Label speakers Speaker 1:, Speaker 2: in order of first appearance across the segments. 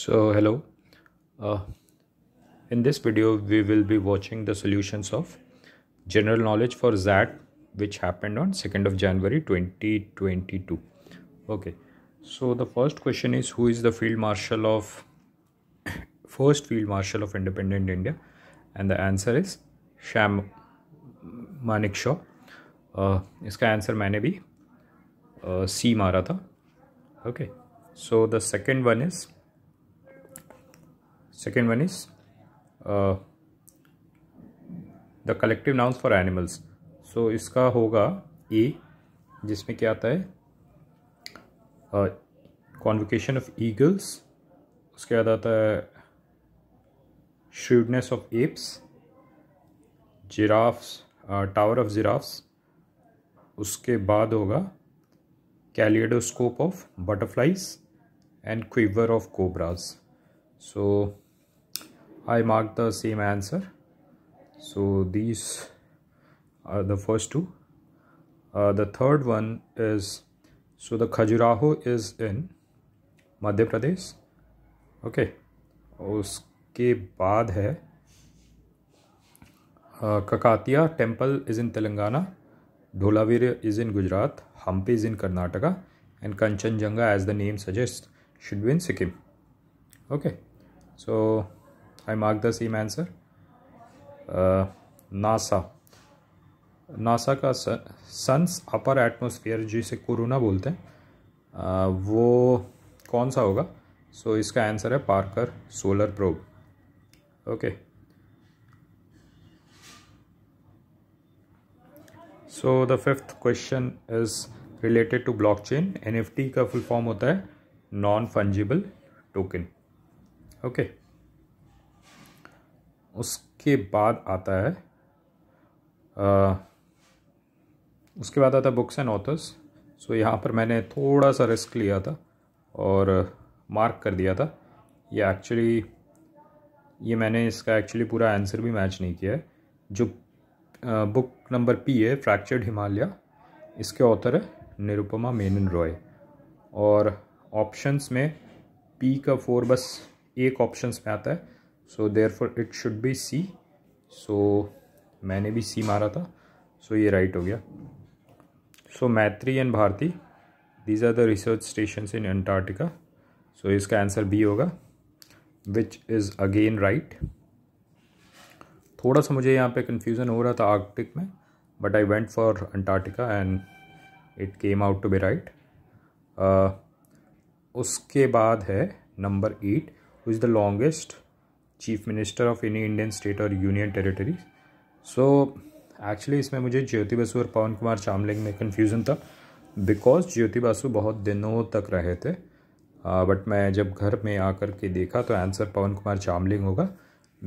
Speaker 1: So hello, uh, in this video we will be watching the solutions of general knowledge for ZAT which happened on 2nd of January 2022. Okay, so the first question is who is the field marshal of first field marshal of independent India and the answer is Sham Manik Shaw. Uh, इसका answer मैंने भी C uh, मारा था okay so the second one is uh, the collective nouns for animals so इसका होगा ए जिसमें क्या आता है कॉन्विकेशन ऑफ ईगल्स उसके बाद आता है shrewdness of apes giraffes tower of giraffes उसके बाद होगा kaleidoscope of butterflies and quiver of cobras so I mark the same answer. So these are the first two. Uh, the third one is so the Khajuraho is in Madhya Pradesh. Okay. Uske baad hai. Uh, temple is in Telangana. Dholavir is in Gujarat. Hampi is in Karnataka. And Kanchanjanga, as the name suggests, should be in Sikkim. Okay. So. I mark the same answer NASA NASA का sun's upper atmosphere जिसे corona बोलते हैं uh, वो कौन सा होगा so so, इसका answer है Parker solar probe okay so the fifth question is related to blockchain NFT का फुल फॉर्म होता है नॉन फंजिबल टोकन ओके उसके बाद आता है आ, उसके बाद आता है बुक्स एंड ऑथर्स सो यहाँ पर मैंने थोड़ा सा रिस्क लिया था और मार्क कर दिया था ये एक्चुअली ये मैंने इसका एक्चुअली पूरा आंसर भी मैच नहीं किया है जो आ, बुक नंबर पी है फ्रैक्चर्ड हिमालय इसके ऑथर है निरुपमा मेनन रॉय और ऑप्शंस में पी का फोर बस एक ऑप्शंस में आता है so therefore it should be C so मैंने भी सी मारा था सो so ये राइट हो गया so Maitri and Bharti these are the research station in Antarctica so इसका आंसर बी होगा विच इज़ अगेन राइट थोड़ा सा मुझे यहाँ पे कन्फ्यूज़न हो रहा था आर्कटिक में but I went for Antarctica and it came out to be right उसके बाद है number eight which the longest chief minister of any Indian state और यूनियन टेरिटरी सो एक्चुअली इसमें मुझे ज्योति बसु और पवन कुमार चामलिंग में कन्फ्यूज़न था बिकॉज ज्योति बसु बहुत दिनों तक रहे थे बट मैं जब घर में आकर के देखा तो आंसर पवन कुमार चामलिंग होगा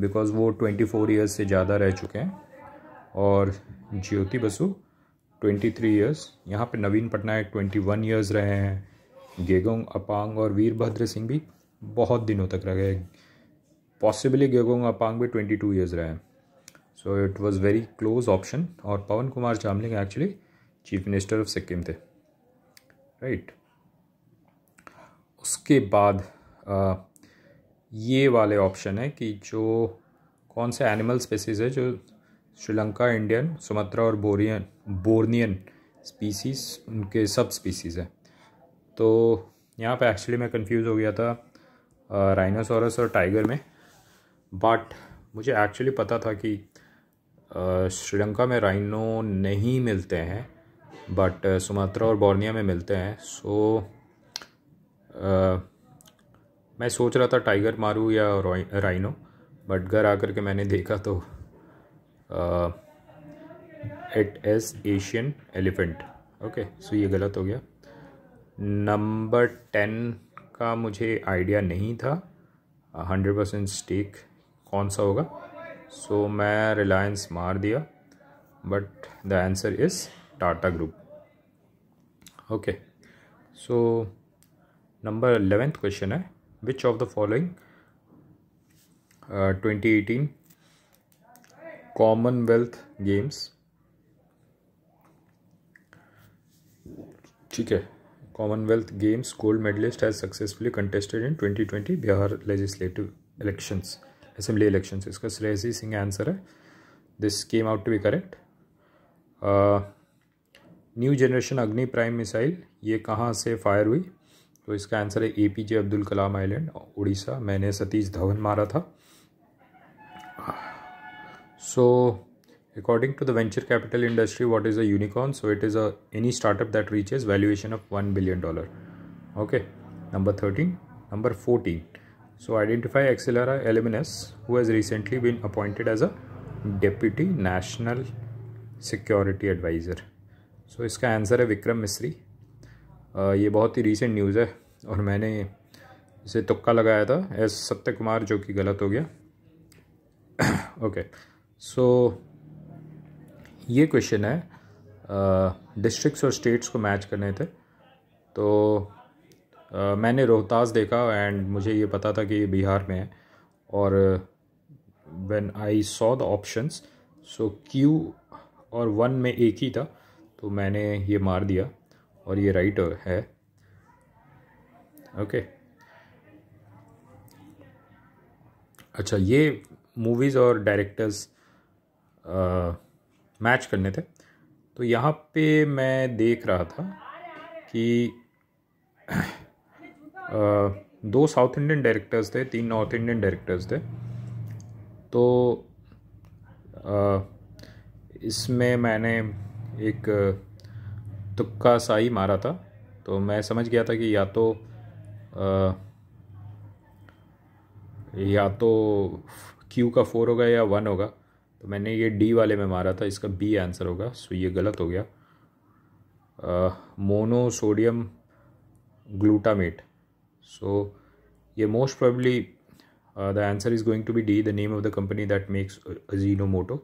Speaker 1: बिकॉज वो ट्वेंटी फोर ईयर्स से ज़्यादा रह चुके हैं और Jyoti Basu twenty three years यहाँ पे Naveen Patnaik twenty one years रहे हैं गेगोंग अपांग और वीरभद्र सिंह भी बहुत दिनों तक रह गए पॉसिबली गेगोंग अपांग भी ट्वेंटी टू ईयर्स रहे हैं so it was very close option और Pawan Kumar Chamling actually chief minister of Sikkim थे राइट right. उसके बाद आ, ये वाले ऑप्शन है कि जो कौन से एनिमल स्पेसीज है जो श्रीलंका इंडियन सुमत्रा और बोरियन बोर्नियन स्पीसीज उनके सब स्पीसीज़ हैं तो यहाँ पे एक्चुअली मैं कंफ्यूज हो गया था राइनासोरस और टाइगर में बट मुझे एक्चुअली पता था कि श्रीलंका में राइनो नहीं मिलते हैं बट सुमात्रा और बॉर्निया में मिलते हैं सो so, मैं सोच रहा था टाइगर मारूँ या राइनो बट घर आकर के मैंने देखा तो it is Asian elephant okay so ये गलत हो गया नंबर टेन का मुझे आइडिया नहीं था हंड्रेड परसेंट स्टेक कौन सा होगा सो so, मैं रिलायंस मार दिया but the answer is Tata group okay so number eleventh question है which of the following twenty eighteen Commonwealth Games ठीक है Commonwealth Games gold medallist has successfully contested in twenty twenty Bihar legislative elections assembly election इसका Shreyasi Singh answer है this came out to be correct new generation Agni prime missile ये कहाँ से fire हुई तो इसका आंसर है A P J Abdul Kalam island Odisha मैंने सतीश धवन मारा था so according to the venture capital industry what is a unicorn so it is a any startup that reaches valuation of one billion dollar okay number thirteen number fourteen So identify Axelara Eliminus who has recently been appointed as a Deputy National Security Advisor. So iska answer hai vikram misri uh, ye bahut hi recent news hai aur maine इसे तुक्का लगाया था S सत्य कुमार जो कि गलत हो गया ओके सो okay. so, ये क्वेश्चन है डिस्ट्रिक्ट्स और स्टेट्स को मैच करने थे तो मैंने रोहतास देखा एंड मुझे ये पता था कि ये बिहार में है और when I saw the options so Q और वन में एक ही था तो मैंने ये मार दिया और ये राइट है ओके okay. अच्छा ये मूवीज़ और डायरेक्टर्स मैच करने थे तो यहाँ पे मैं देख रहा था कि दो साउथ इंडियन डायरेक्टर्स थे तीन नॉर्थ इंडियन डायरेक्टर्स थे तो इसमें मैंने एक तुक्का साई मारा था तो मैं समझ गया था कि या तो आ, या तो क्यू का फोर होगा या वन होगा तो मैंने ये डी वाले में मारा था इसका बी आंसर होगा सो ये गलत हो गया मोनो सोडियम ग्लूटामेट सो ये most probably the answer is going to be D the name of the company that makes Ajinomoto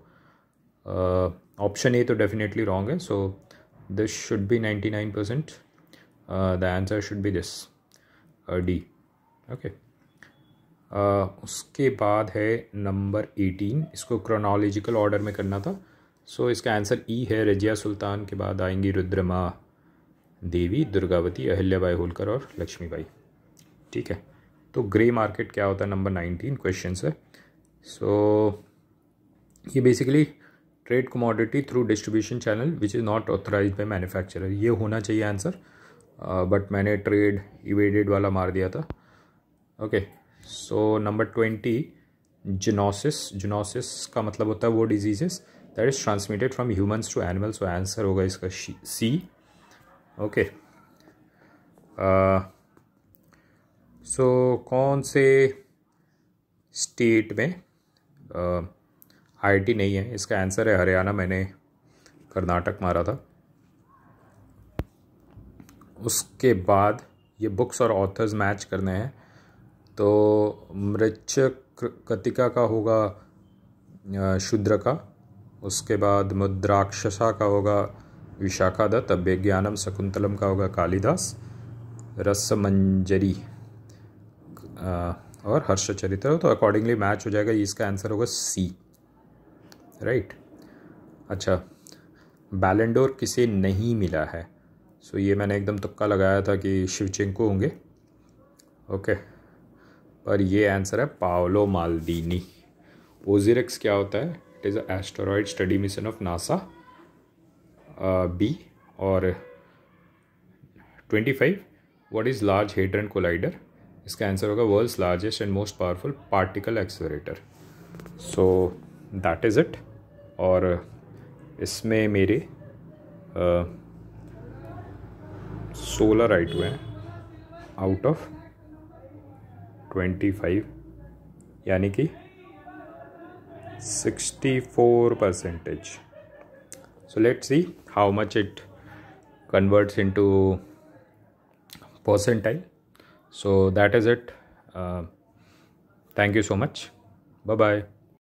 Speaker 1: option A तो डेफिनेटली रॉन्ग है so this should be ninety nine percent the answer should be this D okay उसके बाद है number eighteen इसको chronological order में करना था सो इसका आंसर ई e है रजिया सुल्तान के बाद आएंगी रुद्रमा देवी दुर्गावती अहिल्याबाई होलकर और लक्ष्मीबाई ठीक है तो ग्रे मार्केट क्या होता है नंबर नाइनटीन क्वेश्चन है सो so, ये basically trade commodity through distribution channel which is not authorise by manufacture ये होना चाहिए आंसर बट uh, मैंने ट्रेड इवेडेड वाला मार दिया था okay so number twenty zoonosis zoonosis का मतलब होता है वो diseases that is transmitted from humans to animals so answer होगा इसका C okay okay. uh, so so, कौन से स्टेट में आईटी नहीं है इसका आंसर है हरियाणा मैंने कर्नाटक मारा था उसके बाद ये बुक्स और ऑथर्स मैच करने हैं तो मृच कतिका का होगा शूद्र का उसके बाद मुद्राक्षसा का होगा विशाखा दत्त अभ्यज्ञानम शकुंतलम का होगा कालिदास रसमंजरी और हर्ष चरित्र तो अकॉर्डिंगली मैच हो जाएगा इसका आंसर होगा सी राइट अच्छा बैलेंडोर किसे नहीं मिला है सो so, ये मैंने एकदम तुक्का लगाया था कि शिवचिंग को होंगे ओके पर ये आंसर है पाओलो मालदीनी ओजिरक्स क्या होता है it is asteroid study mission of NASA B और twenty five what is large hadron collider इसका आंसर होगा world's largest and most powerful particle accelerator so that is it और इसमें मेरे सोलह राइट हुए हैं आउट ऑफ ट्वेंटी फाइव यानी कि sixty four percentage so let's see how much it converts into percentile so that is it uh, thank you so much bye bye